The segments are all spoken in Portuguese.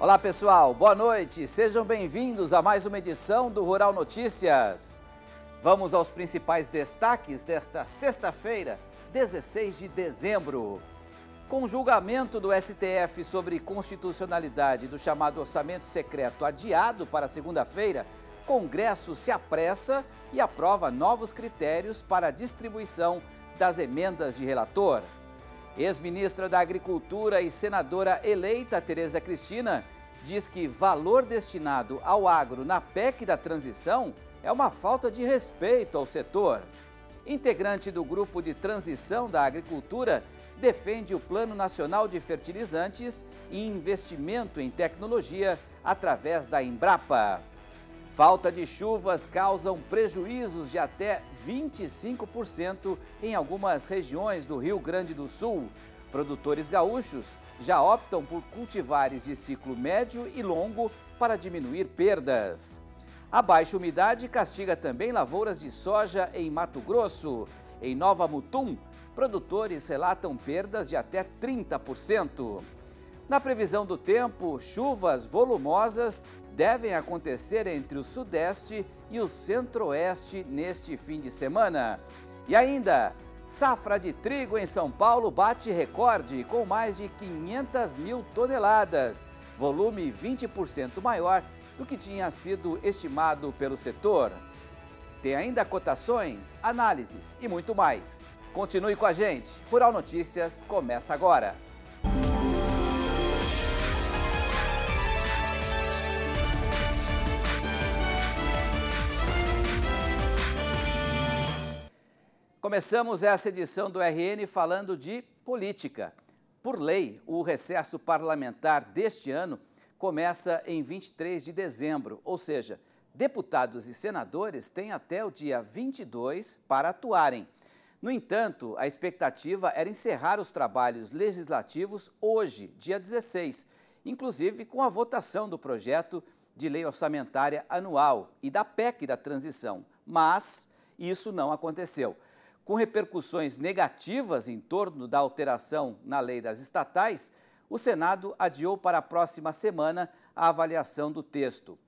Olá pessoal, boa noite, sejam bem-vindos a mais uma edição do Rural Notícias. Vamos aos principais destaques desta sexta-feira, 16 de dezembro. Com julgamento do STF sobre constitucionalidade do chamado orçamento secreto adiado para segunda-feira, Congresso se apressa e aprova novos critérios para a distribuição das emendas de relator. Ex-ministra da Agricultura e senadora eleita Tereza Cristina diz que valor destinado ao agro na PEC da transição é uma falta de respeito ao setor. Integrante do grupo de transição da agricultura, defende o Plano Nacional de Fertilizantes e investimento em tecnologia através da Embrapa. Falta de chuvas causam prejuízos de até 25% em algumas regiões do Rio Grande do Sul. Produtores gaúchos já optam por cultivares de ciclo médio e longo para diminuir perdas. A baixa umidade castiga também lavouras de soja em Mato Grosso. Em Nova Mutum, produtores relatam perdas de até 30%. Na previsão do tempo, chuvas volumosas devem acontecer entre o Sudeste e o Centro-Oeste neste fim de semana. E ainda, safra de trigo em São Paulo bate recorde com mais de 500 mil toneladas, volume 20% maior do que tinha sido estimado pelo setor. Tem ainda cotações, análises e muito mais. Continue com a gente. Rural Notícias começa agora. Começamos essa edição do RN falando de política. Por lei, o recesso parlamentar deste ano começa em 23 de dezembro, ou seja, deputados e senadores têm até o dia 22 para atuarem. No entanto, a expectativa era encerrar os trabalhos legislativos hoje, dia 16, inclusive com a votação do projeto de lei orçamentária anual e da PEC da transição. Mas isso não aconteceu com repercussões negativas em torno da alteração na lei das estatais, o Senado adiou para a próxima semana a avaliação do texto.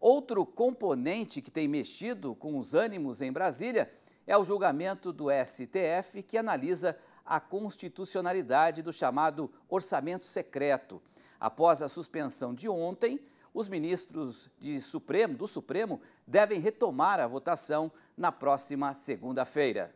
Outro componente que tem mexido com os ânimos em Brasília é o julgamento do STF, que analisa a constitucionalidade do chamado orçamento secreto. Após a suspensão de ontem, os ministros Supremo, do Supremo devem retomar a votação na próxima segunda-feira.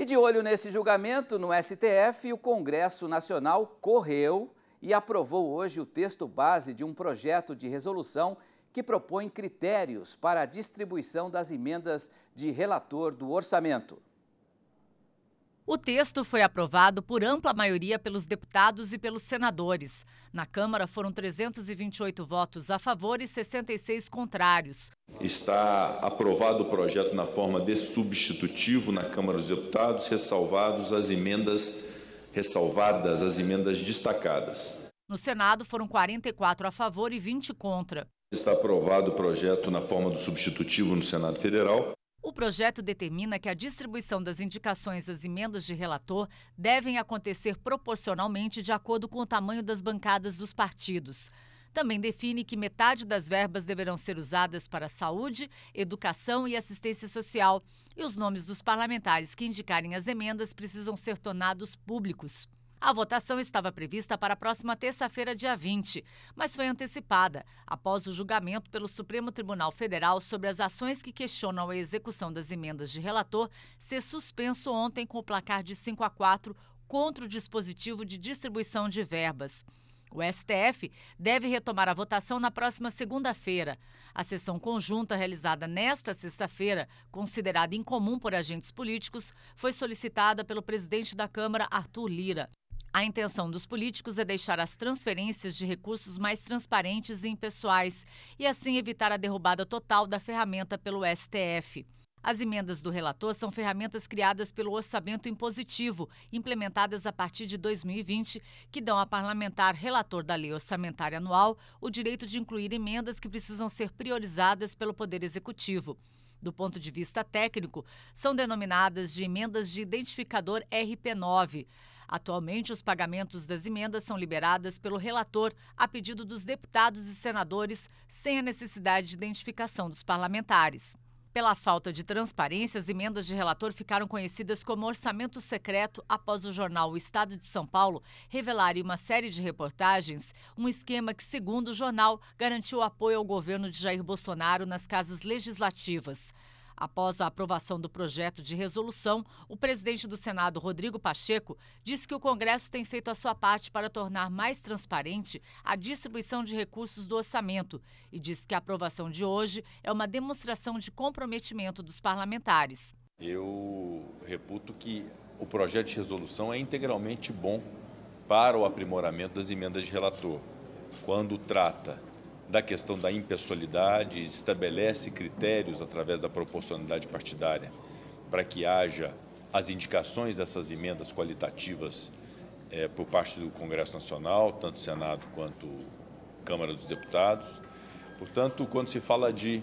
E de olho nesse julgamento no STF, o Congresso Nacional correu e aprovou hoje o texto base de um projeto de resolução que propõe critérios para a distribuição das emendas de relator do orçamento. O texto foi aprovado por ampla maioria pelos deputados e pelos senadores. Na Câmara foram 328 votos a favor e 66 contrários. Está aprovado o projeto na forma de substitutivo na Câmara dos Deputados, ressalvados as emendas ressalvadas as emendas destacadas. No Senado foram 44 a favor e 20 contra. Está aprovado o projeto na forma do substitutivo no Senado Federal. O projeto determina que a distribuição das indicações às emendas de relator devem acontecer proporcionalmente de acordo com o tamanho das bancadas dos partidos. Também define que metade das verbas deverão ser usadas para saúde, educação e assistência social, e os nomes dos parlamentares que indicarem as emendas precisam ser tornados públicos. A votação estava prevista para a próxima terça-feira, dia 20, mas foi antecipada após o julgamento pelo Supremo Tribunal Federal sobre as ações que questionam a execução das emendas de relator ser suspenso ontem com o placar de 5 a 4 contra o dispositivo de distribuição de verbas. O STF deve retomar a votação na próxima segunda-feira. A sessão conjunta realizada nesta sexta-feira, considerada incomum por agentes políticos, foi solicitada pelo presidente da Câmara, Arthur Lira. A intenção dos políticos é deixar as transferências de recursos mais transparentes e impessoais e, assim, evitar a derrubada total da ferramenta pelo STF. As emendas do relator são ferramentas criadas pelo orçamento impositivo, implementadas a partir de 2020, que dão a parlamentar relator da lei orçamentária anual o direito de incluir emendas que precisam ser priorizadas pelo Poder Executivo do ponto de vista técnico, são denominadas de emendas de identificador RP9. Atualmente, os pagamentos das emendas são liberadas pelo relator a pedido dos deputados e senadores, sem a necessidade de identificação dos parlamentares. Pela falta de transparência, as emendas de relator ficaram conhecidas como orçamento secreto após o jornal O Estado de São Paulo revelar em uma série de reportagens um esquema que, segundo o jornal, garantiu apoio ao governo de Jair Bolsonaro nas casas legislativas. Após a aprovação do projeto de resolução, o presidente do Senado, Rodrigo Pacheco, disse que o Congresso tem feito a sua parte para tornar mais transparente a distribuição de recursos do orçamento e disse que a aprovação de hoje é uma demonstração de comprometimento dos parlamentares. Eu reputo que o projeto de resolução é integralmente bom para o aprimoramento das emendas de relator, quando trata da questão da impessoalidade, estabelece critérios através da proporcionalidade partidária para que haja as indicações dessas emendas qualitativas é, por parte do Congresso Nacional, tanto Senado quanto Câmara dos Deputados. Portanto, quando se fala de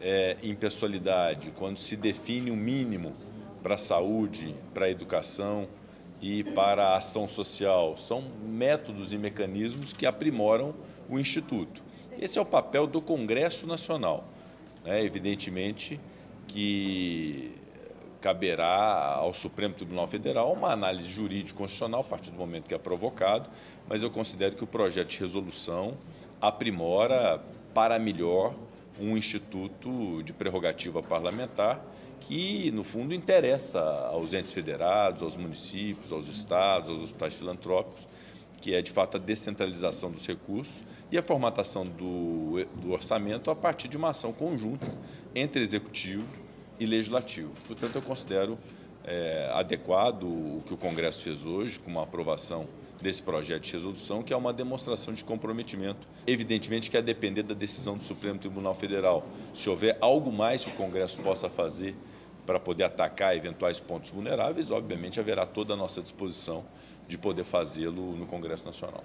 é, impessoalidade, quando se define um mínimo para a saúde, para a educação e para a ação social, são métodos e mecanismos que aprimoram o Instituto. Esse é o papel do Congresso Nacional. Né? evidentemente que caberá ao Supremo Tribunal Federal uma análise jurídico-constitucional a partir do momento que é provocado, mas eu considero que o projeto de resolução aprimora para melhor um instituto de prerrogativa parlamentar que, no fundo, interessa aos entes federados, aos municípios, aos estados, aos hospitais filantrópicos que é de fato a descentralização dos recursos e a formatação do, do orçamento a partir de uma ação conjunta entre executivo e legislativo. Portanto, eu considero é, adequado o que o Congresso fez hoje, com uma aprovação desse projeto de resolução, que é uma demonstração de comprometimento. Evidentemente que a depender da decisão do Supremo Tribunal Federal, se houver algo mais que o Congresso possa fazer para poder atacar eventuais pontos vulneráveis, obviamente haverá toda a nossa disposição de poder fazê-lo no Congresso Nacional.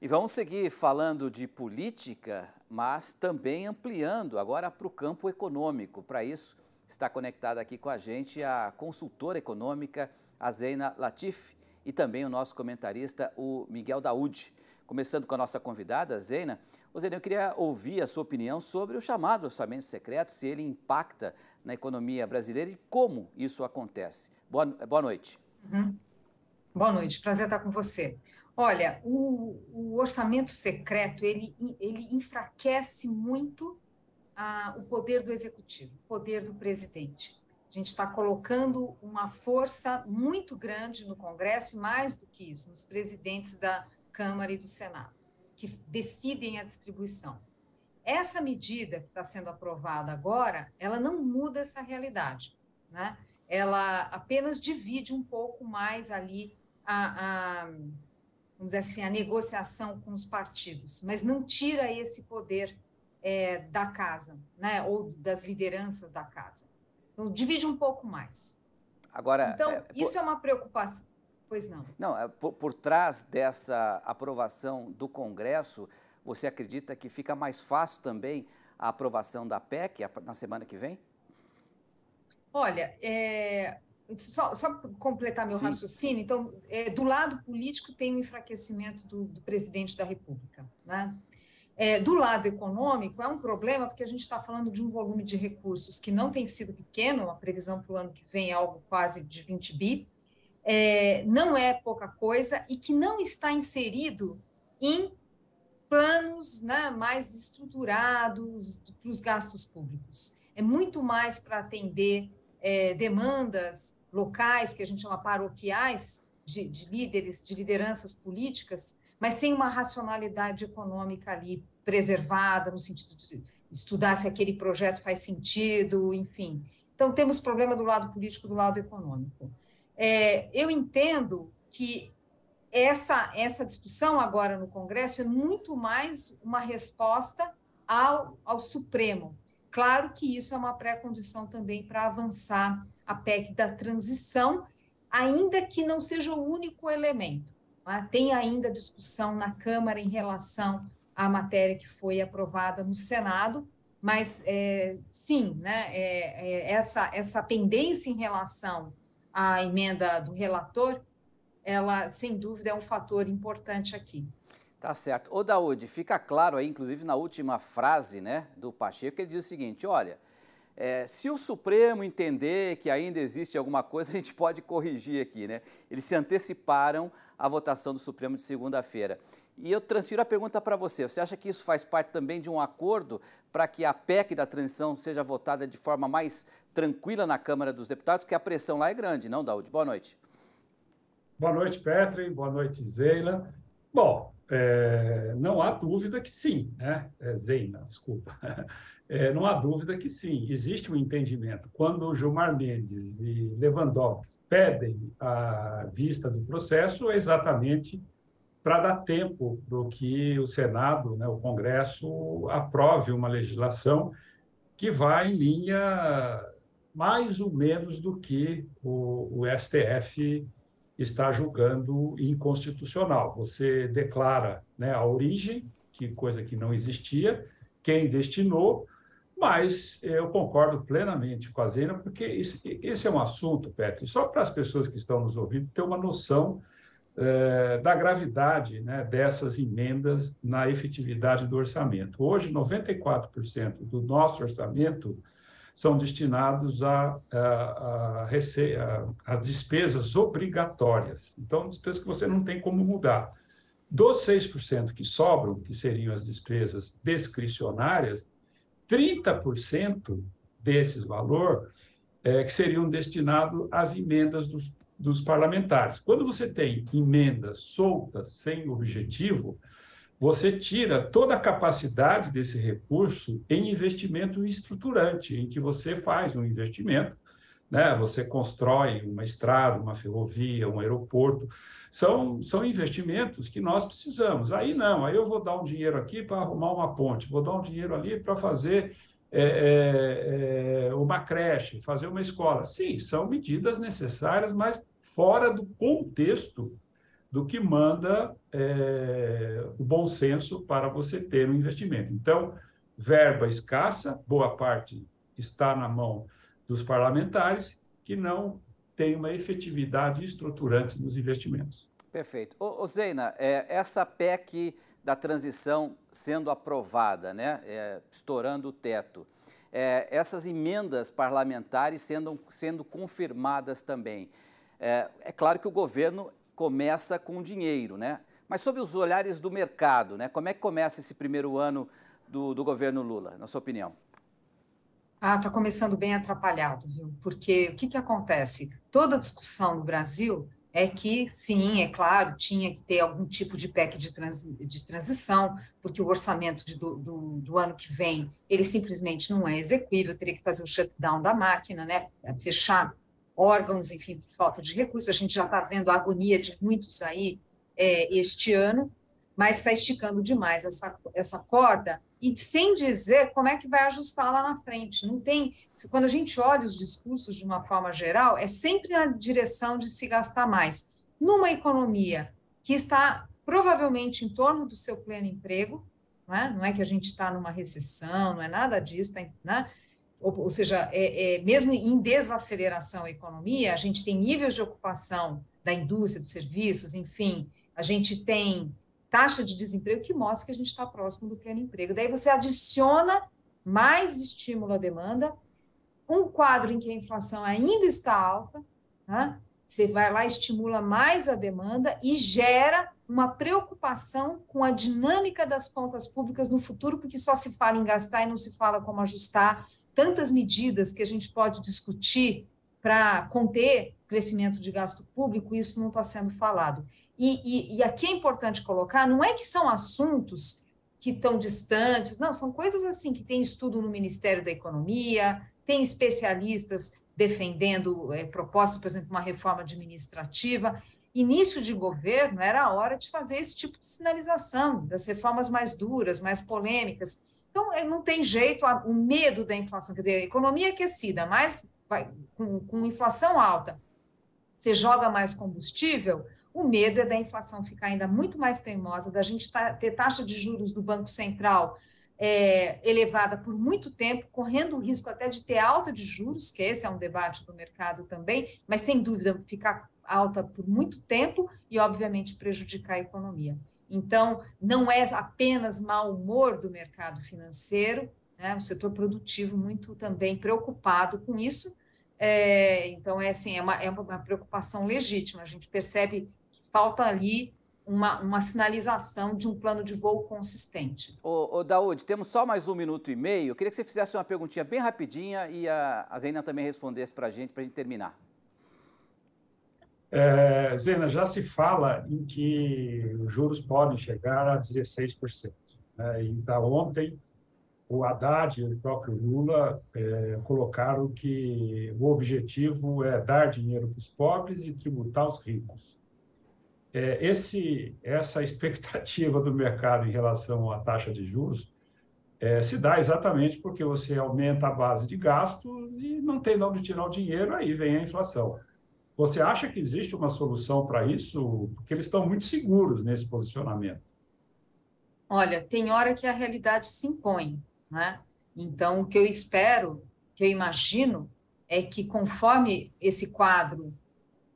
E vamos seguir falando de política, mas também ampliando agora para o campo econômico. Para isso, está conectada aqui com a gente a consultora econômica Azeina Latif e também o nosso comentarista, o Miguel Daúde. Começando com a nossa convidada, Zeina. Zeina, eu queria ouvir a sua opinião sobre o chamado orçamento secreto, se ele impacta na economia brasileira e como isso acontece. Boa, boa noite. Uhum. Boa noite, prazer estar com você. Olha, o, o orçamento secreto, ele, ele enfraquece muito ah, o poder do executivo, o poder do presidente. A gente está colocando uma força muito grande no Congresso, mais do que isso, nos presidentes da Câmara e do Senado, que decidem a distribuição. Essa medida que está sendo aprovada agora, ela não muda essa realidade, né? Ela apenas divide um pouco mais ali a, a, vamos dizer assim, a negociação com os partidos, mas não tira esse poder é, da casa, né, ou das lideranças da casa. Então, divide um pouco mais. Agora, então, é, por... isso é uma preocupação. Pois não. Não, é, por, por trás dessa aprovação do Congresso, você acredita que fica mais fácil também a aprovação da PEC na semana que vem? Olha, é, só, só completar meu Sim. raciocínio, então, é, do lado político tem o um enfraquecimento do, do, presidente da República. Né? É, do lado econômico, é um problema porque a gente está falando de um volume de recursos que não tem sido pequeno, a previsão para o ano que vem é algo quase de 20 bi, é, não é pouca coisa e que não está inserido em planos né, mais estruturados para os gastos públicos. É muito mais para atender é, demandas locais, que a gente chama paroquiais, de, de líderes, de lideranças políticas, mas sem uma racionalidade econômica ali preservada, no sentido de estudar se aquele projeto faz sentido, enfim. Então, temos problema do lado político, do lado econômico. É, eu entendo que essa, essa discussão agora no Congresso é muito mais uma resposta ao, ao Supremo. Claro que isso é uma pré-condição também para avançar a PEC da transição, ainda que não seja o único elemento. Tá? Tem ainda discussão na Câmara em relação à matéria que foi aprovada no Senado, mas é, sim, né, é, é, essa, essa pendência em relação à emenda do relator, ela, sem dúvida, é um fator importante aqui. Tá certo. O Daúde, fica claro aí, inclusive, na última frase né, do Pacheco, ele diz o seguinte, olha é, se o Supremo entender que ainda existe alguma coisa, a gente pode corrigir aqui, né? Eles se anteciparam à votação do Supremo de segunda-feira. E eu transfiro a pergunta para você. Você acha que isso faz parte também de um acordo para que a PEC da transição seja votada de forma mais tranquila na Câmara dos Deputados, que a pressão lá é grande, não, Daúde? Boa noite. Boa noite, Petri. Boa noite, Zeila. Bom, é, não há dúvida que sim, né? É, Zeina, desculpa. É, não há dúvida que sim, existe um entendimento. Quando o Gilmar Mendes e Lewandowski pedem a vista do processo, é exatamente para dar tempo do que o Senado, né, o Congresso, aprove uma legislação que vá em linha mais ou menos do que o, o STF está julgando inconstitucional. Você declara né, a origem, que coisa que não existia, quem destinou, mas eu concordo plenamente com a Zena, porque esse, esse é um assunto, Petri, só para as pessoas que estão nos ouvindo ter uma noção eh, da gravidade né, dessas emendas na efetividade do orçamento. Hoje, 94% do nosso orçamento são destinados a, a, a, rece... a, despesas obrigatórias. Então, despesas que você não tem como mudar. Dos 6% que sobram, que seriam as despesas discricionárias, 30% desses valor é, que seriam destinados às emendas dos, dos parlamentares. Quando você tem emendas soltas, sem objetivo, você tira toda a capacidade desse recurso em investimento estruturante, em que você faz um investimento né? Você constrói uma estrada, uma ferrovia, um aeroporto, são, são investimentos que nós precisamos. Aí não, aí eu vou dar um dinheiro aqui para arrumar uma ponte, vou dar um dinheiro ali para fazer é, é, é uma creche, fazer uma escola. Sim, são medidas necessárias, mas fora do contexto do que manda é, o bom senso para você ter um investimento. Então, verba escassa, boa parte está na mão dos parlamentares que não tem uma efetividade estruturante nos investimentos. Perfeito. Ô, ô Zeina, é, essa PEC da transição sendo aprovada, né, é, estourando o teto, é, essas emendas parlamentares sendo, sendo confirmadas também. É, é, claro que o governo começa com dinheiro, né? Mas sob os olhares do mercado, né? Como é que começa esse primeiro ano do, do governo Lula, na sua opinião? Ah, está começando bem atrapalhado, viu? Porque o que, que acontece? Toda discussão no Brasil é que, sim, é claro, tinha que ter algum tipo de PEC de, trans, de transição, porque o orçamento de, do, do, do, ano que vem, ele simplesmente não é executível. teria que fazer o shutdown da máquina, né? fechar órgãos, enfim, por falta de recursos. A gente já está vendo a agonia de muitos aí é, este ano, mas está esticando demais essa, essa corda e sem dizer como é que vai ajustar lá na frente. Não tem. Quando a gente olha os discursos de uma forma geral, é sempre na direção de se gastar mais. Numa economia que está provavelmente em torno do seu pleno emprego, não é, não é que a gente está numa recessão, não é nada disso, tá né? ou, ou, seja, é, é, mesmo em desaceleração a economia, a gente tem níveis de ocupação da indústria, dos serviços, enfim, a gente tem taxa de desemprego que mostra que a gente está próximo do pleno emprego. Daí você adiciona mais estímulo à demanda, um quadro em que a inflação ainda está alta, né? você vai lá, estimula mais a demanda e gera uma preocupação com a dinâmica das contas públicas no futuro, porque só se fala em gastar e não se fala como ajustar tantas medidas que a gente pode discutir para conter crescimento de gasto público, isso não está sendo falado. E, e, e aqui é importante colocar, não é que são assuntos que estão distantes, não, são coisas assim que tem estudo no Ministério da Economia, tem especialistas defendendo é, propostas, por exemplo, uma reforma administrativa. Início de governo era a hora de fazer esse tipo de sinalização das reformas mais duras, mais polêmicas. Então, é, não tem jeito, o medo da inflação, quer dizer, economia é aquecida, mas vai, com, com inflação alta, você joga mais combustível, o medo é da inflação ficar ainda muito mais teimosa, da gente tá, ter taxa de juros do Banco Central é, elevada por muito tempo, correndo o risco até de ter alta de juros, que esse é um debate do mercado também, mas sem dúvida ficar alta por muito tempo e, obviamente, prejudicar a economia. Então, não é apenas mau humor do mercado financeiro, né? o setor produtivo muito também preocupado com isso. É, então, é assim, é uma, é uma preocupação legítima. A gente percebe falta ali uma, uma sinalização de um plano de voo consistente. Ô, ô Daúde, temos só mais um minuto e meio. Eu queria que você fizesse uma perguntinha bem rapidinha e a, a Zena também respondesse para a gente, para a gente terminar. É, Zena, já se fala em que os juros podem chegar a 16%. Né? E então, da ontem, o Haddad e o próprio Lula é, colocaram que o objetivo é dar dinheiro para os pobres e tributar os ricos é, esse, essa expectativa do mercado em relação à taxa de juros é, se dá exatamente porque você aumenta a base de gastos e não tem de onde tirar o dinheiro, aí vem a inflação. Você acha que existe uma solução para isso? Porque eles estão muito seguros nesse posicionamento. Olha, tem hora que a realidade se impõe, né? Então, o que eu espero, que eu imagino, é que conforme esse quadro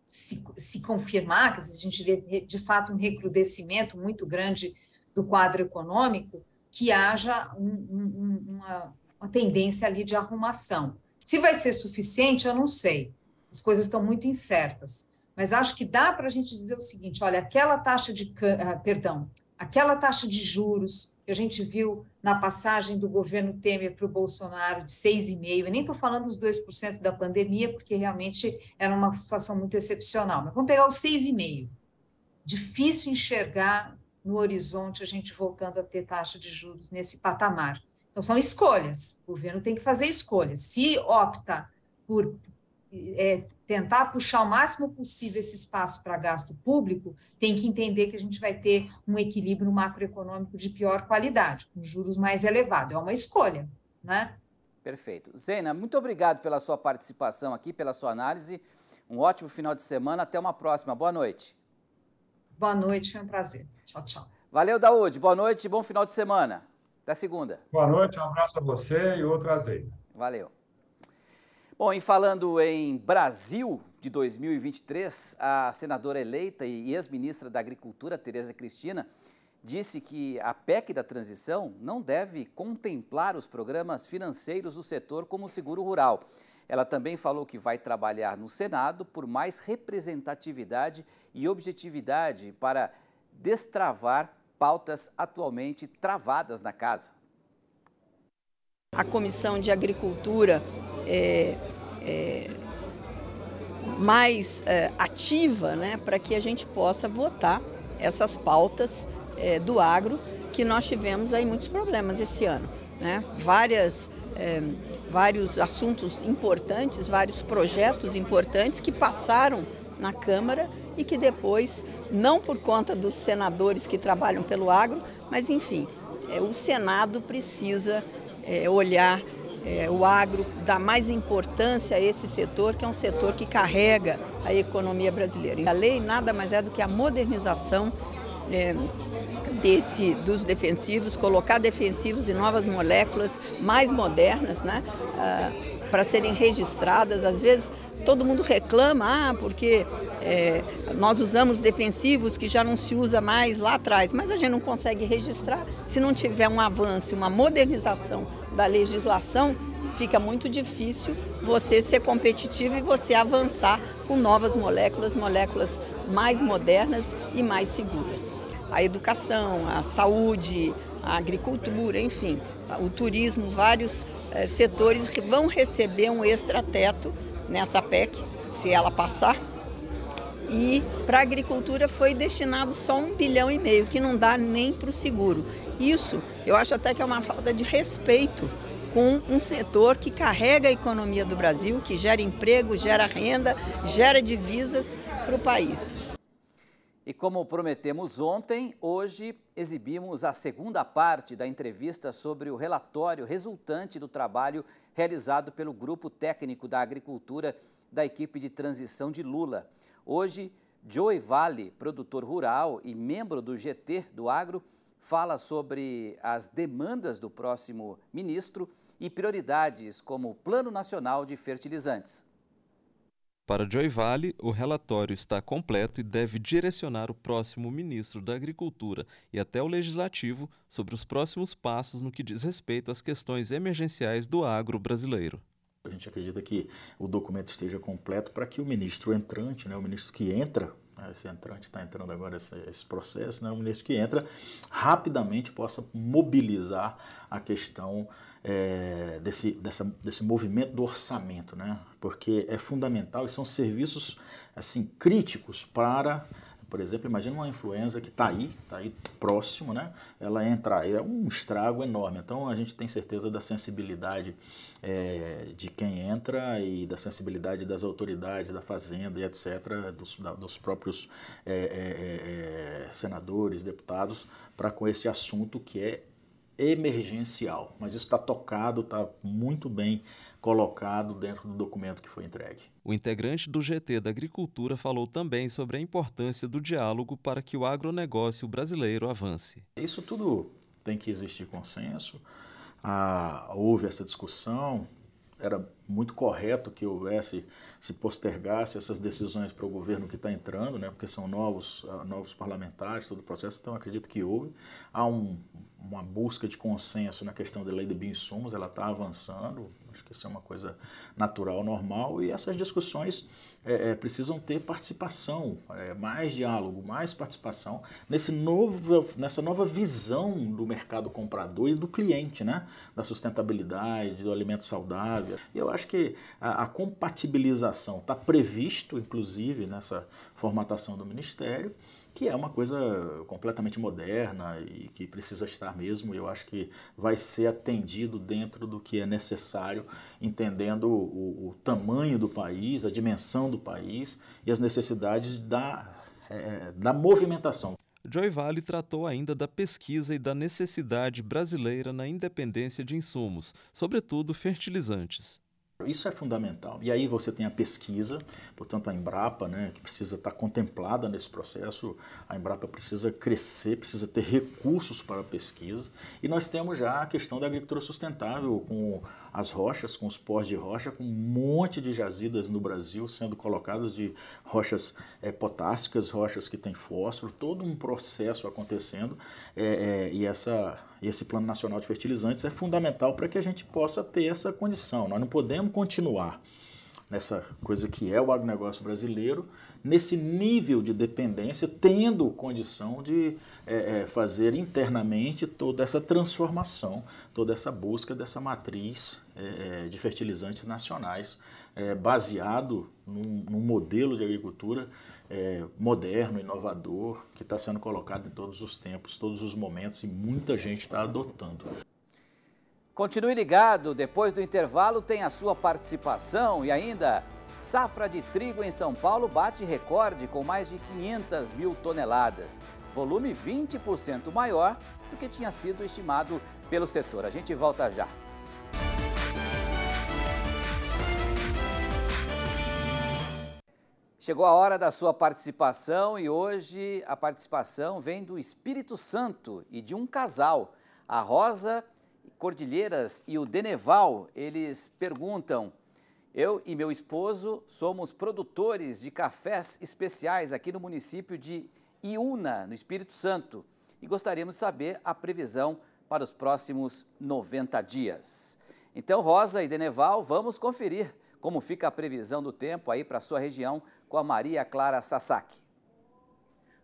se, se confirmar, que a gente vê de fato um recrudescimento muito grande do quadro econômico, que haja um, um, uma, uma tendência ali de arrumação. Se vai ser suficiente, eu não sei. As coisas estão muito incertas. Mas acho que dá para a gente dizer o seguinte: olha, aquela taxa de, ah, perdão, aquela taxa de juros que a gente viu na passagem do governo Temer para o Bolsonaro de 6,5%, e nem estou falando dos 2% da pandemia, porque realmente era uma situação muito excepcional, mas vamos pegar os 6,5%. Difícil enxergar no horizonte a gente voltando a ter taxa de juros nesse patamar. Então, são escolhas, o governo tem que fazer escolhas. Se opta por é, tentar puxar o máximo possível esse espaço para gasto público, tem que entender que a gente vai ter um equilíbrio macroeconômico de pior qualidade, com juros mais elevados. É uma escolha, né? Perfeito. Zena, muito obrigado pela sua participação aqui, pela sua análise. Um ótimo final de semana. Até uma próxima. Boa noite. Boa noite, foi um prazer. Tchau, tchau. Valeu, Daúde. Boa noite e bom final de semana. Até segunda. Boa noite, um abraço a você e outro azeite. Valeu. Bom, e falando em Brasil de 2023, a senadora eleita e ex-ministra da Agricultura, Tereza Cristina, disse que a PEC da transição não deve contemplar os programas financeiros do setor como o seguro rural. Ela também falou que vai trabalhar no Senado por mais representatividade e objetividade para destravar pautas atualmente travadas na casa a Comissão de Agricultura é, é, mais é, ativa né, para que a gente possa votar essas pautas é, do agro que nós tivemos aí muitos problemas esse ano. Né? Várias, é, vários assuntos importantes, vários projetos importantes que passaram na Câmara e que depois, não por conta dos senadores que trabalham pelo agro, mas enfim, é, o Senado precisa é, olhar é, o agro, dar mais importância a esse setor, que é um setor que carrega a economia brasileira. E a lei nada mais é do que a modernização é, desse, dos defensivos, colocar defensivos e novas moléculas mais modernas né, ah, para serem registradas. Às vezes todo mundo reclama, ah, porque é, nós usamos defensivos que já não se usa mais lá atrás, mas a gente não consegue registrar. Se não tiver um avanço, uma modernização da legislação, fica muito difícil você ser competitivo e você avançar com novas moléculas, moléculas mais modernas e mais seguras. A educação, a saúde, a agricultura, enfim, o turismo, vários é, setores vão receber um extrateto nessa PEC, se ela passar. E para a agricultura foi destinado só um bilhão e meio, que não dá nem para o seguro. Isso eu acho até que é uma falta de respeito com um setor que carrega a economia do Brasil, que gera emprego, gera renda, gera divisas para o país. E como prometemos ontem, hoje exibimos a segunda parte da entrevista sobre o relatório resultante do trabalho realizado pelo Grupo Técnico da Agricultura da equipe de transição de Lula. Hoje, Joey Vale, produtor rural e membro do GT do Agro, fala sobre as demandas do próximo ministro e prioridades como o Plano Nacional de Fertilizantes. Para Joy Vale, o relatório está completo e deve direcionar o próximo ministro da Agricultura e até o Legislativo sobre os próximos passos no que diz respeito às questões emergenciais do agro brasileiro. A gente acredita que o documento esteja completo para que o ministro entrante, né, o ministro que entra, né, esse entrante está entrando agora esse, esse, processo, né, o ministro que entra rapidamente possa mobilizar a questão é, desse, dessa, desse movimento do orçamento, né? porque é fundamental e são serviços assim críticos para, por exemplo, imagina uma influenza que está aí, está aí próximo, né? ela entra, é um estrago enorme. Então a gente tem certeza da sensibilidade é, de quem entra e da sensibilidade das autoridades, da fazenda e etc., dos, da, dos próprios é, é, é, é senadores, deputados, para com esse assunto que é emergencial. Mas isso está tocado, está muito bem colocado dentro do documento que foi entregue. O integrante do GT da Agricultura falou também sobre a importância do diálogo para que o agronegócio brasileiro avance. Isso tudo tem que existir consenso. Ah, houve essa discussão, era muito correto que houvesse, se postergasse essas decisões para o governo que está entrando, né, porque são novos, ah, novos parlamentares, todo o processo, então acredito que houve. Há um, uma busca de consenso na questão da lei de sumos. ela está avançando, acho que isso é uma coisa natural, normal, e essas discussões é, é, precisam ter participação, é, mais diálogo, mais participação nesse novo, nessa nova visão do mercado comprador e do cliente, né, da sustentabilidade, do alimento saudável. E eu acho que a, a compatibilização está previsto, inclusive, nessa formatação do Ministério, que é uma coisa completamente moderna e que precisa estar mesmo, e eu acho que vai ser atendido dentro do que é necessário, entendendo o, o tamanho do país, a dimensão do país e as necessidades da, é, da movimentação. Joy Vale tratou ainda da pesquisa e da necessidade brasileira na independência de insumos, sobretudo fertilizantes. Isso é fundamental. E aí você tem a pesquisa, portanto a Embrapa, né, que precisa estar contemplada nesse processo, a Embrapa precisa crescer, precisa ter recursos para a pesquisa. E nós temos já a questão da agricultura sustentável, com as rochas, com os pós de rocha, com um monte de jazidas no Brasil sendo colocadas de rochas é, potássicas, rochas que têm fósforo, todo um processo acontecendo é, é, e essa esse Plano Nacional de Fertilizantes é fundamental para que a gente possa ter essa condição. Nós não podemos continuar nessa coisa que é o agronegócio brasileiro, nesse nível de dependência, tendo condição de é, é, fazer internamente toda essa transformação, toda essa busca dessa matriz é, é de fertilizantes nacionais, é, baseado num, num modelo de agricultura é, moderno, inovador, que está sendo colocado em todos os tempos, todos os momentos e muita gente está adotando. Continue ligado, depois do intervalo tem a sua participação e ainda safra de trigo em São Paulo bate recorde com mais de 500 mil toneladas, volume 20% maior do que tinha sido estimado pelo setor. A gente volta já. Chegou a hora da sua participação e hoje a participação vem do Espírito Santo e de um casal, a Rosa Cordilheiras e o Deneval. Eles perguntam: Eu e meu esposo somos produtores de cafés especiais aqui no município de Iuna, no Espírito Santo, e gostaríamos de saber a previsão para os próximos 90 dias. Então, Rosa e Deneval, vamos conferir como fica a previsão do tempo aí para a sua região com a Maria Clara Sasaki.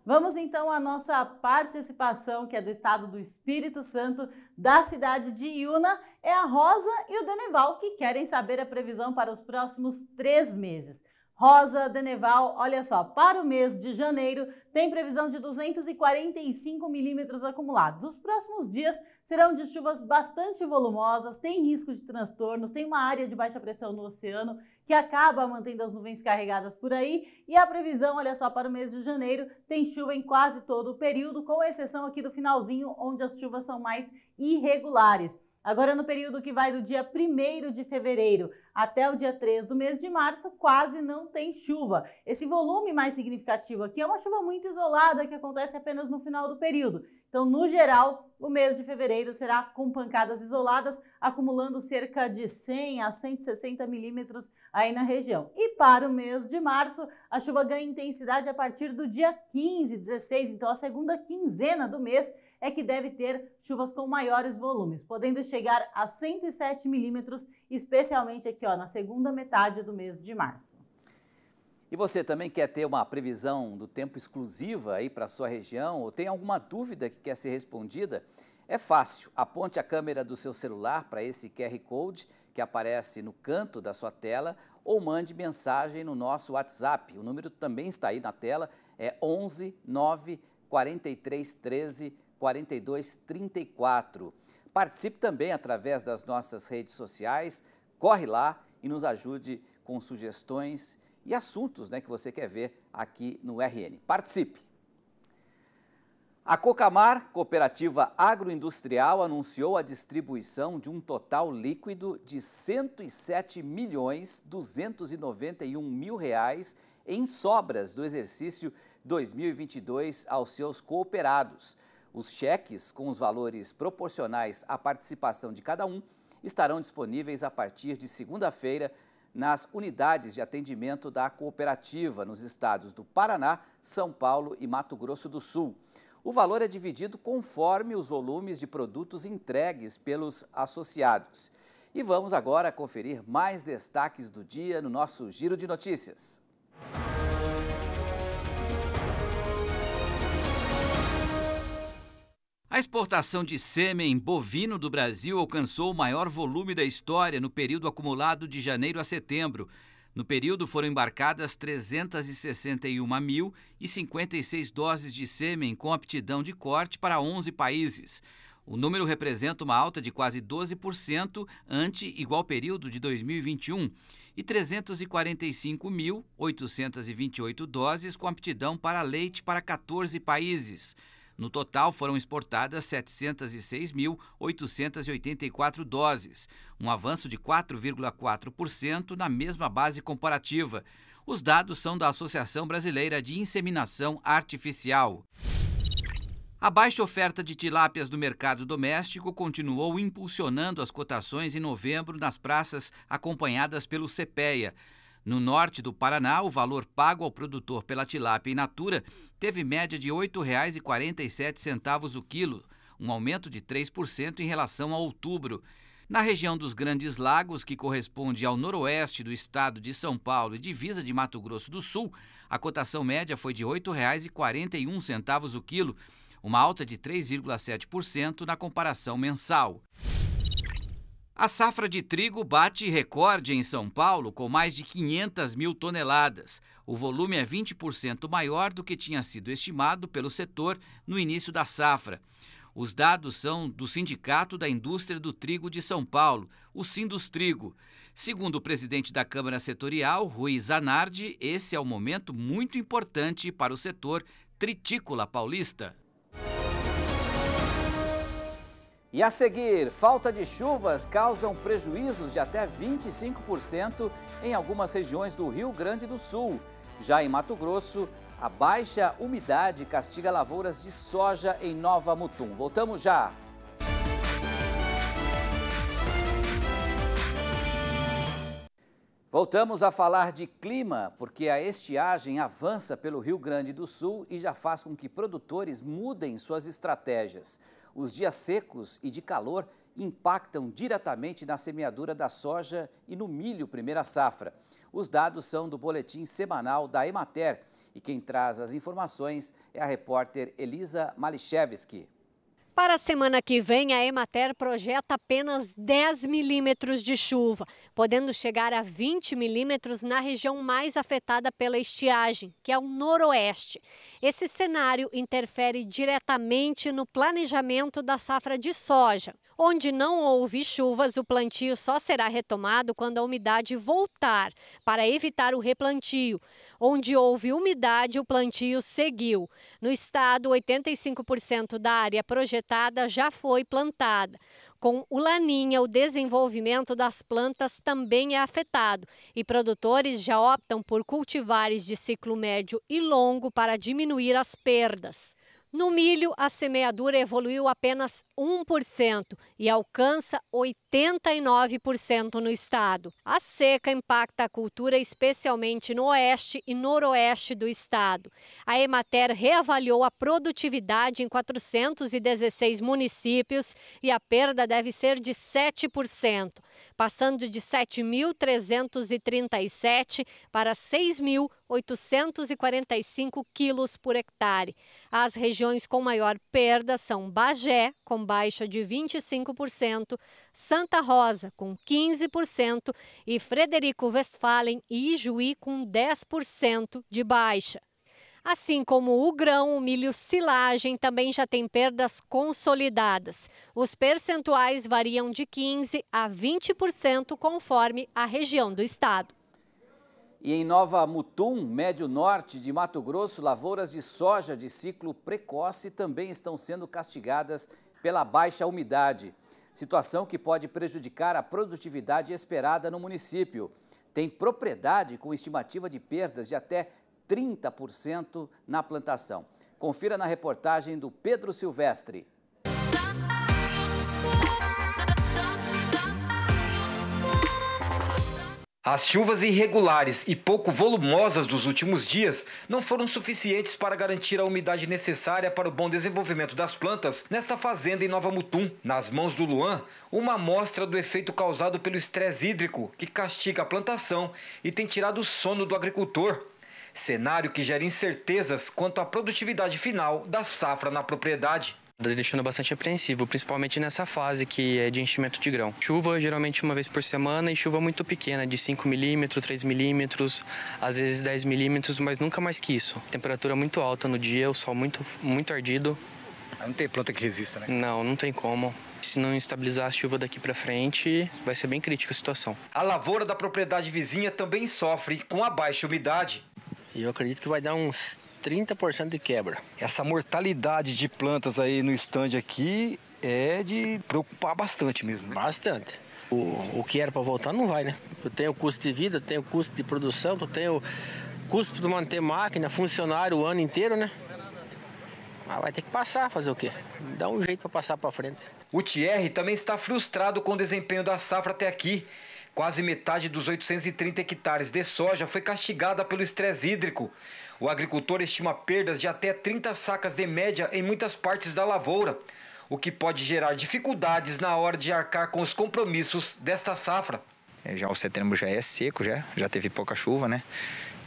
Vamos então à nossa participação, que é do estado do Espírito Santo, da cidade de Iuna. É a Rosa e o Deneval que querem saber a previsão para os próximos três meses. Rosa Deneval, olha só, para o mês de janeiro tem previsão de 245 milímetros acumulados. Os próximos dias serão de chuvas bastante volumosas, tem risco de transtornos, tem uma área de baixa pressão no oceano que acaba mantendo as nuvens carregadas por aí. E a previsão, olha só, para o mês de janeiro tem chuva em quase todo o período, com exceção aqui do finalzinho, onde as chuvas são mais irregulares. Agora, no período que vai do dia 1 de fevereiro até o dia 3 do mês de março, quase não tem chuva. Esse volume mais significativo aqui é uma chuva muito isolada que acontece apenas no final do período. Então, no geral, o mês de fevereiro será com pancadas isoladas, acumulando cerca de 100 a 160 milímetros aí na região. E para o mês de março, a chuva ganha intensidade a partir do dia 15, 16, então a segunda quinzena do mês é que deve ter chuvas com maiores volumes, podendo chegar a 107 milímetros, especialmente aqui ó, na segunda metade do mês de março. E você também quer ter uma previsão do tempo exclusiva aí para sua região ou tem alguma dúvida que quer ser respondida? É fácil. Aponte a câmera do seu celular para esse QR Code que aparece no canto da sua tela ou mande mensagem no nosso WhatsApp. O número também está aí na tela, é 11 9 43 13 4234. Participe também através das nossas redes sociais, corre lá e nos ajude com sugestões e assuntos né, que você quer ver aqui no RN. Participe! A Cocamar, cooperativa agroindustrial, anunciou a distribuição de um total líquido de R$ 107 milhões 291 mil reais em sobras do exercício 2022 aos seus cooperados. Os cheques com os valores proporcionais à participação de cada um estarão disponíveis a partir de segunda-feira nas unidades de atendimento da cooperativa nos estados do Paraná, São Paulo e Mato Grosso do Sul. O valor é dividido conforme os volumes de produtos entregues pelos associados. E vamos agora conferir mais destaques do dia no nosso Giro de Notícias. A exportação de sêmen bovino do Brasil alcançou o maior volume da história no período acumulado de janeiro a setembro. No período foram embarcadas 361.056 doses de sêmen com aptidão de corte para 11 países. O número representa uma alta de quase 12% ante igual período de 2021 e 345.828 doses com aptidão para leite para 14 países. No total, foram exportadas 706.884 doses, um avanço de 4,4% na mesma base comparativa. Os dados são da Associação Brasileira de Inseminação Artificial. A baixa oferta de tilápias do mercado doméstico continuou impulsionando as cotações em novembro nas praças acompanhadas pelo CPEA. No norte do Paraná, o valor pago ao produtor pela tilápia in natura teve média de R$ 8,47 o quilo, um aumento de 3% em relação a outubro. Na região dos Grandes Lagos, que corresponde ao noroeste do estado de São Paulo e divisa de Mato Grosso do Sul, a cotação média foi de R$ 8,41 o quilo, uma alta de 3,7% na comparação mensal. A safra de trigo bate recorde em São Paulo com mais de 500 mil toneladas. O volume é 20% maior do que tinha sido estimado pelo setor no início da safra. Os dados são do Sindicato da Indústria do Trigo de São Paulo, o Sindustrigo. Segundo o presidente da Câmara Setorial, Rui Zanardi, esse é um momento muito importante para o setor tritícola paulista. E a seguir, falta de chuvas causam prejuízos de até 25% em algumas regiões do Rio Grande do Sul. Já em Mato Grosso, a baixa umidade castiga lavouras de soja em Nova Mutum. Voltamos já. Voltamos a falar de clima, porque a estiagem avança pelo Rio Grande do Sul e já faz com que produtores mudem suas estratégias os dias secos e de calor impactam diretamente na semeadura da soja e no milho primeira safra. Os dados são do boletim semanal da Emater e quem traz as informações é a repórter Elisa Malichevski. Para a semana que vem, a Emater projeta apenas 10 milímetros de chuva, podendo chegar a 20 milímetros na região mais afetada pela estiagem, que é o noroeste. Esse cenário interfere diretamente no planejamento da safra de soja. Onde não houve chuvas, o plantio só será retomado quando a umidade voltar, para evitar o replantio. Onde houve umidade, o plantio seguiu. No estado, 85% da área projetada já foi plantada. Com o laninha, o desenvolvimento das plantas também é afetado e produtores já optam por cultivares de ciclo médio e longo para diminuir as perdas. No milho, a semeadura evoluiu apenas 1% e alcança 89% no estado. A seca impacta a cultura especialmente no oeste e noroeste do estado. A Emater reavaliou a produtividade em 416 municípios e a perda deve ser de 7%, passando de 7.337 para 6.845 quilos por hectare. As regiões regiões com maior perda são Bagé, com baixa de 25%, Santa Rosa, com 15%, e Frederico Westphalen e Ijuí, com 10% de baixa. Assim como o grão, o milho silagem também já tem perdas consolidadas. Os percentuais variam de 15% a 20% conforme a região do estado. E em Nova Mutum, médio norte de Mato Grosso, lavouras de soja de ciclo precoce também estão sendo castigadas pela baixa umidade. Situação que pode prejudicar a produtividade esperada no município. Tem propriedade com estimativa de perdas de até 30% na plantação. Confira na reportagem do Pedro Silvestre. As chuvas irregulares e pouco volumosas dos últimos dias não foram suficientes para garantir a umidade necessária para o bom desenvolvimento das plantas nesta fazenda em Nova Mutum. Nas mãos do Luan, uma amostra do efeito causado pelo estresse hídrico que castiga a plantação e tem tirado o sono do agricultor. Cenário que gera incertezas quanto à produtividade final da safra na propriedade deixando bastante apreensivo, principalmente nessa fase que é de enchimento de grão. Chuva geralmente uma vez por semana e chuva muito pequena, de 5 milímetros, 3 milímetros, às vezes 10 milímetros, mas nunca mais que isso. Temperatura muito alta no dia, o sol muito, muito ardido. Não tem planta que resista, né? Não, não tem como. Se não estabilizar a chuva daqui para frente, vai ser bem crítica a situação. A lavoura da propriedade vizinha também sofre com a baixa umidade. E eu acredito que vai dar uns 30% de quebra. Essa mortalidade de plantas aí no estande aqui é de preocupar bastante mesmo. Né? Bastante. O, o que era para voltar não vai, né? Eu tenho custo de vida, tem tenho custo de produção, eu tenho custo de manter máquina, funcionário o ano inteiro, né? Mas vai ter que passar, fazer o quê? Dá um jeito para passar para frente. O Thierry também está frustrado com o desempenho da safra até aqui Quase metade dos 830 hectares de soja foi castigada pelo estresse hídrico. O agricultor estima perdas de até 30 sacas de média em muitas partes da lavoura, o que pode gerar dificuldades na hora de arcar com os compromissos desta safra. É, já o setembro já é seco, já, já teve pouca chuva, né?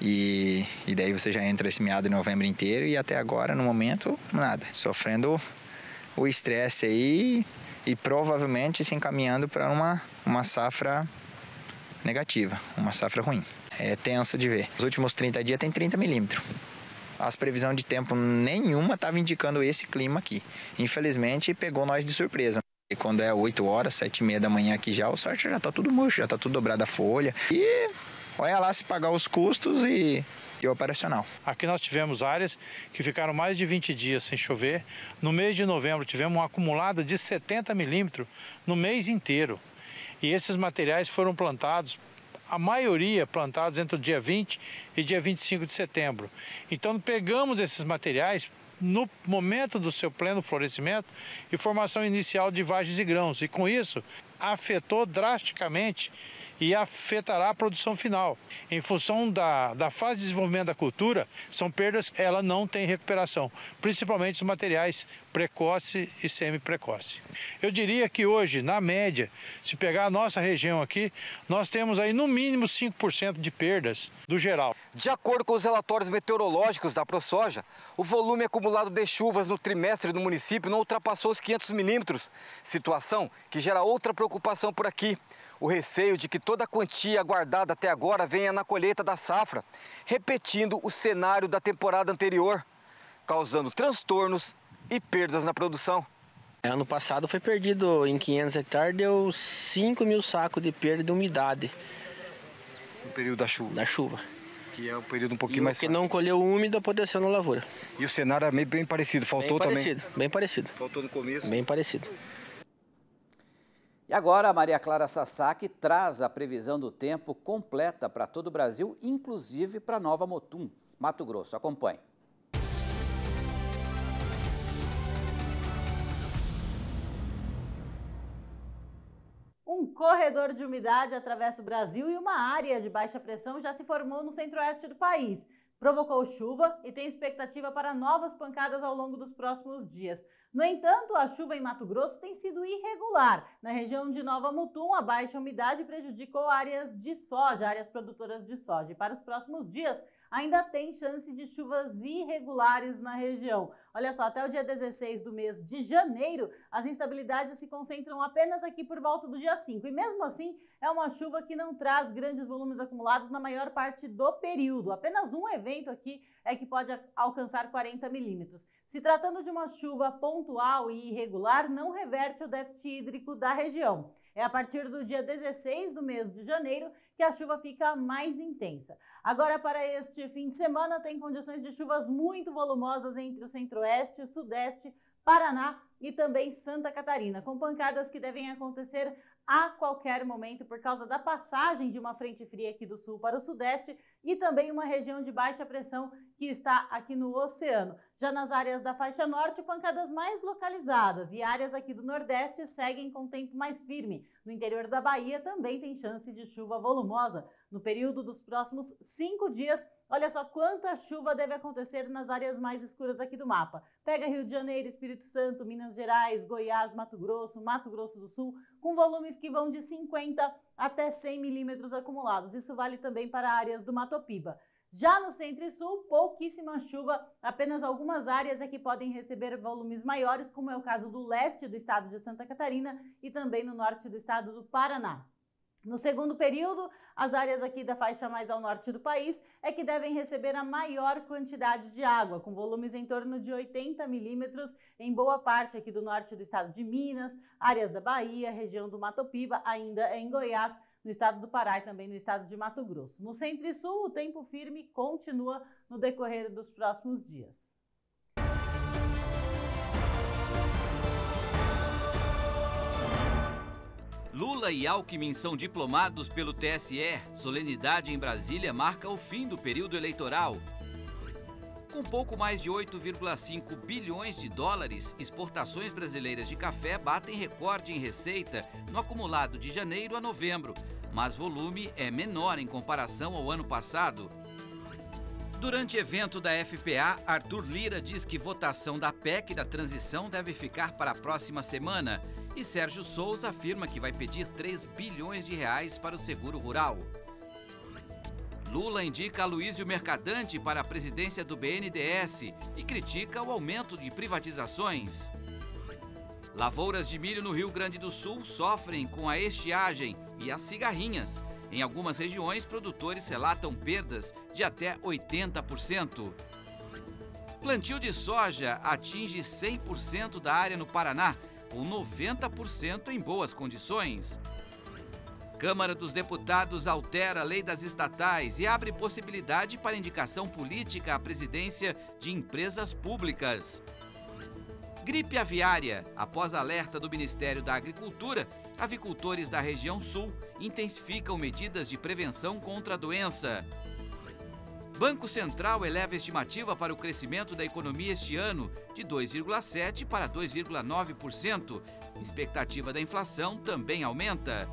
E, e daí você já entra esse meado de novembro inteiro e até agora, no momento, nada. Sofrendo o estresse aí e provavelmente se encaminhando para uma, uma safra negativa, uma safra ruim. É tenso de ver. Os últimos 30 dias tem 30 milímetros. As previsões de tempo nenhuma estava indicando esse clima aqui. Infelizmente, pegou nós de surpresa. E quando é 8 horas, 7 e meia da manhã aqui já, o sorte já está tudo murcho, já está tudo dobrado a folha. E olha lá se pagar os custos e, e, o operacional. Aqui nós tivemos áreas que ficaram mais de 20 dias sem chover. No mês de novembro tivemos uma acumulada de 70 milímetros no mês inteiro. E esses materiais foram plantados, a maioria plantados entre o dia 20 e dia 25 de setembro. Então pegamos esses materiais no momento do seu pleno florescimento e formação inicial de vagens e grãos. E com isso afetou drasticamente e afetará a produção final. Em função da, da fase de desenvolvimento da cultura, são perdas que ela não tem recuperação, principalmente os materiais precoce e semi-precoce. Eu diria que hoje, na média, se pegar a nossa região aqui, nós temos aí no mínimo 5% de perdas do geral. De acordo com os relatórios meteorológicos da ProSoja, o volume acumulado de chuvas no trimestre do município não ultrapassou os 500 milímetros, situação que gera outra preocupação por aqui o receio de que toda a quantia guardada até agora venha na colheita da safra, repetindo o cenário da temporada anterior, causando transtornos e perdas na produção. Ano passado foi perdido em 500 hectares, deu 5 mil sacos de perda de umidade. No período da chuva? Da chuva. Que é o um período um pouquinho e mais. Porque não colheu úmido, apodreceu na lavoura. E o cenário é meio bem parecido, faltou bem parecido, também? bem parecido. Faltou no começo? Bem parecido. E agora a Maria Clara Sasaki traz a previsão do tempo completa para todo o Brasil, inclusive para Nova Motum, Mato Grosso. Acompanhe. Um corredor de umidade atravessa o Brasil e uma área de baixa pressão já se formou no centro-oeste do país. Provocou chuva e tem expectativa para novas pancadas ao longo dos próximos dias. No entanto, a chuva em Mato Grosso tem sido irregular. Na região de Nova Mutum, a baixa umidade prejudicou áreas de soja, áreas produtoras de soja. E para os próximos dias, ainda tem chance de chuvas irregulares na região. Olha só, até o dia 16 do mês de janeiro, as instabilidades se concentram apenas aqui por volta do dia 5. E mesmo assim, é uma chuva que não traz grandes volumes acumulados na maior parte do período. Apenas um evento aqui é que pode alcançar 40 milímetros. Se tratando de uma chuva pontual e irregular, não reverte o déficit hídrico da região. É a partir do dia 16 do mês de janeiro que a chuva fica mais intensa. Agora, para este fim de semana, tem condições de chuvas muito volumosas entre o centro-oeste, o sudeste, Paraná e também Santa Catarina, com pancadas que devem acontecer a qualquer momento por causa da passagem de uma frente fria aqui do sul para o sudeste e também uma região de baixa pressão que está aqui no oceano. Já nas áreas da faixa norte, pancadas mais localizadas e áreas aqui do nordeste seguem com tempo mais firme. No interior da Bahia também tem chance de chuva volumosa. No período dos próximos cinco dias, Olha só quanta chuva deve acontecer nas áreas mais escuras aqui do mapa. Pega Rio de Janeiro, Espírito Santo, Minas Gerais, Goiás, Mato Grosso, Mato Grosso do Sul, com volumes que vão de 50 até 100 milímetros acumulados. Isso vale também para áreas do Mato Piba. Já no centro e sul, pouquíssima chuva, apenas algumas áreas é que podem receber volumes maiores, como é o caso do leste do estado de Santa Catarina e também no norte do estado do Paraná. No segundo período, as áreas aqui da faixa mais ao norte do país é que devem receber a maior quantidade de água, com volumes em torno de 80 milímetros em boa parte aqui do norte do estado de Minas, áreas da Bahia, região do Mato Piba, ainda em Goiás, no estado do Pará e também no estado de Mato Grosso. No centro e sul, o tempo firme continua no decorrer dos próximos dias. Lula e Alckmin são diplomados pelo TSE. Solenidade em Brasília marca o fim do período eleitoral. Com pouco mais de 8,5 bilhões de dólares, exportações brasileiras de café batem recorde em receita no acumulado de janeiro a novembro, mas volume é menor em comparação ao ano passado. Durante evento da FPA, Arthur Lira diz que votação da PEC da transição deve ficar para a próxima semana. E Sérgio Souza afirma que vai pedir 3 bilhões de reais para o seguro rural. Lula indica Luísio Mercadante para a presidência do BNDES e critica o aumento de privatizações. Lavouras de milho no Rio Grande do Sul sofrem com a estiagem e as cigarrinhas. Em algumas regiões, produtores relatam perdas de até 80%. Plantio de soja atinge 100% da área no Paraná com 90% em boas condições. Câmara dos Deputados altera a lei das estatais e abre possibilidade para indicação política à presidência de empresas públicas. Gripe aviária. Após alerta do Ministério da Agricultura, avicultores da região sul intensificam medidas de prevenção contra a doença. Banco Central eleva a estimativa para o crescimento da economia este ano de 2,7% para 2,9%. Expectativa da inflação também aumenta.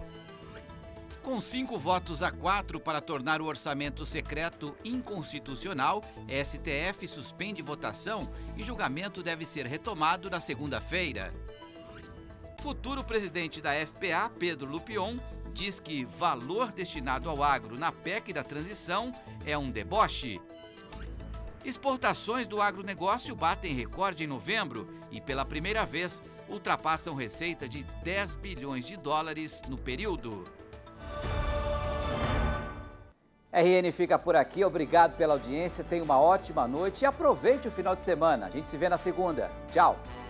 Com cinco votos a quatro para tornar o orçamento secreto inconstitucional, STF suspende votação e julgamento deve ser retomado na segunda-feira. Futuro presidente da FPA, Pedro Lupion, diz que valor destinado ao agro na PEC da transição é um deboche. Exportações do agronegócio batem recorde em novembro e, pela primeira vez, ultrapassam receita de 10 bilhões de dólares no período. RN fica por aqui, obrigado pela audiência, tenha uma ótima noite e aproveite o final de semana. A gente se vê na segunda. Tchau!